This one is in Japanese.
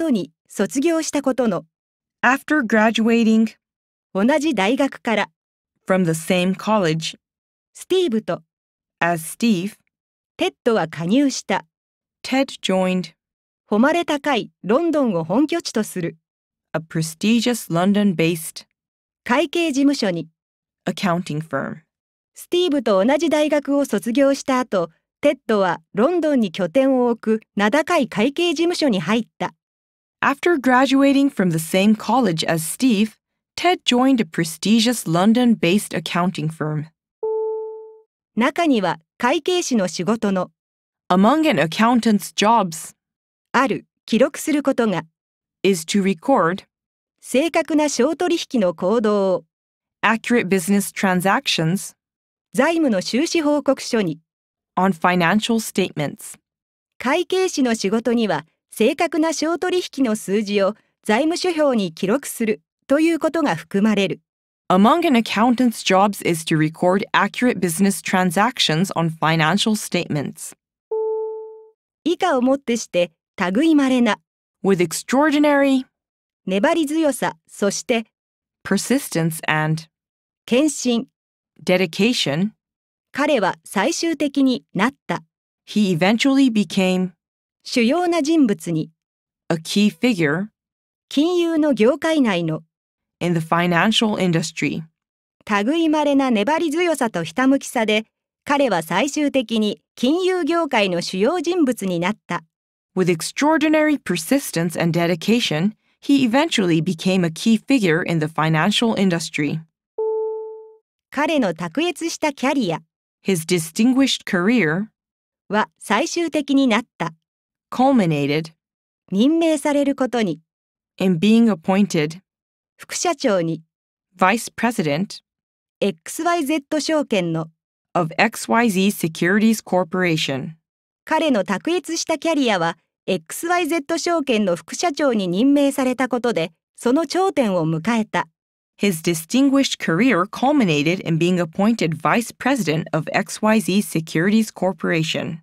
後に卒業したことの after graduating 同じ大学から from the same college スティーブと as Steve テッドは加入した Ted joined 誉れ高いロンドンを本拠地とする a prestigious London-based 会計事務所に accounting firm スティーブと同じ大学を卒業した後テッドはロンドンに拠点を置く名高い会計事務所に入った After graduating from the same college as Steve, Ted joined a prestigious London based accounting firm. Among an accountant's jobs ある記録することが is to record accurate business transactions on financial statements 会計士の仕事には正確な商取引の数字を財務諸表に記録するということが含まれる。Among an accountant's jobs is to record accurate business transactions on financial statements. 以下をもってして類いまれな with extraordinary 粘り強さそして persistence and 献身 dedication 彼は最終的になった he eventually became 主要な人物に a key figure 金融の業界内の in the financial industry 類まれな粘り強さとひたむきさで彼は最終的に金融業界の主要人物になった With extraordinary persistence and dedication, he eventually became a key figure in the financial industry. 彼の卓越したキャリア His distinguished career は最終的になった culminated 任命されることに in being appointed 副社長に vice president XYZ 証券の of XYZ Securities Corporation 彼の卓越したキャリアは XYZ 証券の副社長に任命されたことでその頂点を迎えた His distinguished career culminated in being appointed vice president of XYZ Securities Corporation.